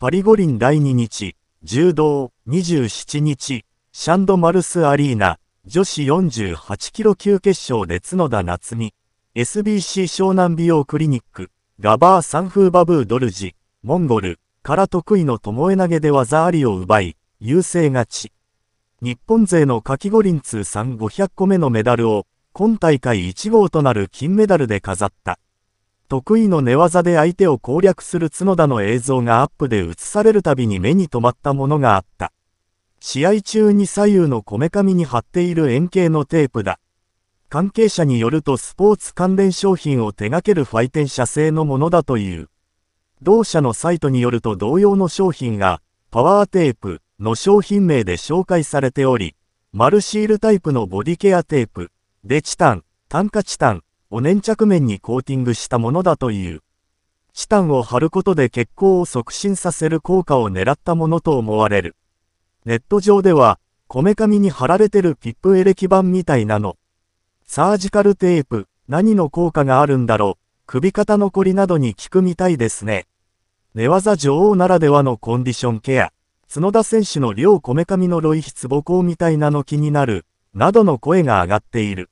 パリ五輪第2日、柔道27日、シャンドマルスアリーナ、女子48キロ級決勝で角田夏美、SBC 湘南美容クリニック、ガバーサンフーバブードルジ、モンゴルから得意の巴投げで技ありを奪い、優勢勝ち。日本勢の夏季五輪通算500個目のメダルを、今大会1号となる金メダルで飾った。得意の寝技で相手を攻略する角田の映像がアップで映されるたびに目に留まったものがあった。試合中に左右のこめかみに貼っている円形のテープだ。関係者によるとスポーツ関連商品を手掛けるファイテン社製のものだという。同社のサイトによると同様の商品が、パワーテープの商品名で紹介されており、マルシールタイプのボディケアテープ、デチタン、炭化チタン、お粘着面にコーティングしたものだという。チタンを貼ることで血行を促進させる効果を狙ったものと思われる。ネット上では、こめかみに貼られてるピップエレキ板みたいなの。サージカルテープ、何の効果があるんだろう、首肩残りなどに効くみたいですね。寝技女王ならではのコンディションケア、角田選手の両こめかみのロイヒ母ボみたいなの気になる、などの声が上がっている。